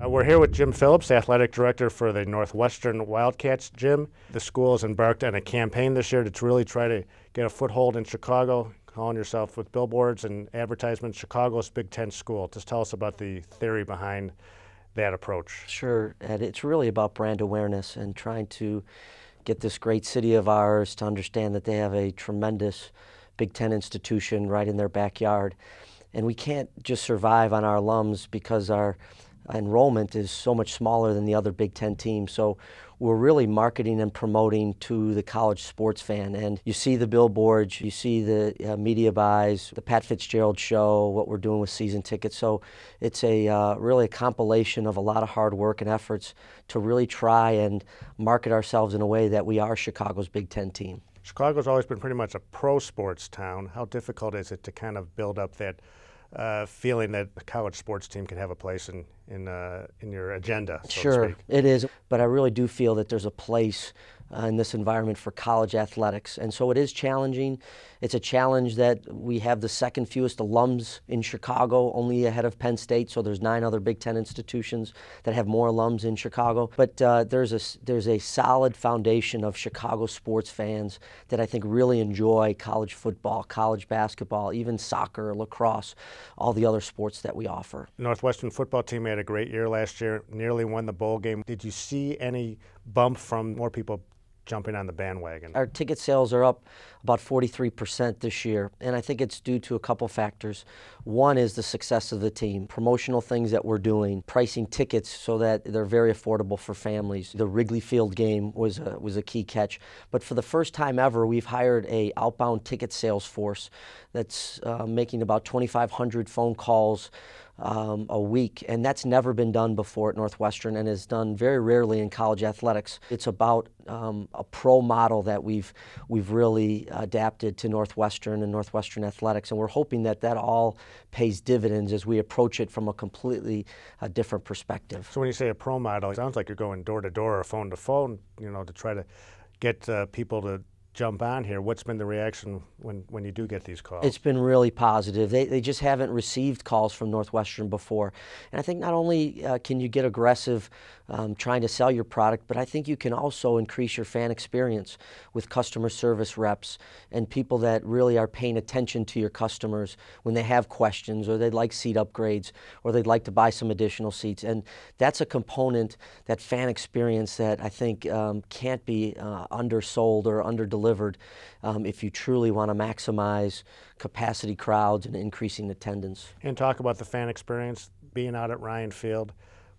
Uh, we're here with Jim Phillips, the athletic director for the Northwestern Wildcats. Jim, the school has embarked on a campaign this year to really try to get a foothold in Chicago, calling yourself with billboards and advertisements Chicago's Big Ten school. Just tell us about the theory behind that approach. Sure, and It's really about brand awareness and trying to get this great city of ours to understand that they have a tremendous Big Ten institution right in their backyard and we can't just survive on our alums because our enrollment is so much smaller than the other Big Ten teams. So we're really marketing and promoting to the college sports fan. And you see the billboards, you see the uh, media buys, the Pat Fitzgerald show, what we're doing with season tickets. So it's a uh, really a compilation of a lot of hard work and efforts to really try and market ourselves in a way that we are Chicago's Big Ten team. Chicago's always been pretty much a pro sports town. How difficult is it to kind of build up that uh, feeling that a college sports team can have a place in in, uh, in your agenda? So sure, it is. But I really do feel that there's a place uh, in this environment for college athletics. And so it is challenging. It's a challenge that we have the second fewest alums in Chicago, only ahead of Penn State. So there's nine other Big Ten institutions that have more alums in Chicago. But uh, there's a there's a solid foundation of Chicago sports fans that I think really enjoy college football, college basketball, even soccer, lacrosse, all the other sports that we offer. Northwestern football team had a great year last year, nearly won the bowl game. Did you see any bump from more people jumping on the bandwagon. Our ticket sales are up about 43% this year, and I think it's due to a couple factors. One is the success of the team, promotional things that we're doing, pricing tickets so that they're very affordable for families. The Wrigley Field game was a, was a key catch, but for the first time ever, we've hired a outbound ticket sales force that's uh, making about 2,500 phone calls um, a week, and that's never been done before at Northwestern and is done very rarely in college athletics. It's about um, a pro model that we've we've really adapted to Northwestern and Northwestern athletics, and we're hoping that that all pays dividends as we approach it from a completely uh, different perspective. So when you say a pro model, it sounds like you're going door to door or phone to phone, you know, to try to get uh, people to jump on here, what's been the reaction when, when you do get these calls? It's been really positive. They, they just haven't received calls from Northwestern before. And I think not only uh, can you get aggressive um, trying to sell your product, but I think you can also increase your fan experience with customer service reps and people that really are paying attention to your customers when they have questions or they'd like seat upgrades or they'd like to buy some additional seats. And that's a component, that fan experience that I think um, can't be uh, undersold or underdelivered delivered um, if you truly want to maximize capacity crowds and increasing attendance. And talk about the fan experience, being out at Ryan Field.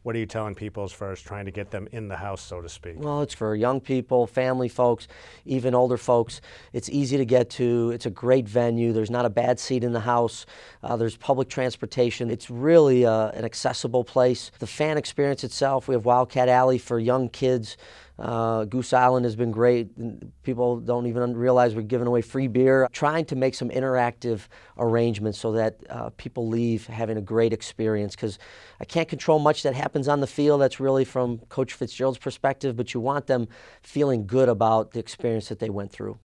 What are you telling people as far as trying to get them in the house, so to speak? Well, it's for young people, family folks, even older folks. It's easy to get to. It's a great venue. There's not a bad seat in the house. Uh, there's public transportation. It's really uh, an accessible place. The fan experience itself, we have Wildcat Alley for young kids uh, Goose Island has been great. People don't even realize we're giving away free beer. Trying to make some interactive arrangements so that uh, people leave having a great experience because I can't control much that happens on the field. That's really from Coach Fitzgerald's perspective, but you want them feeling good about the experience that they went through.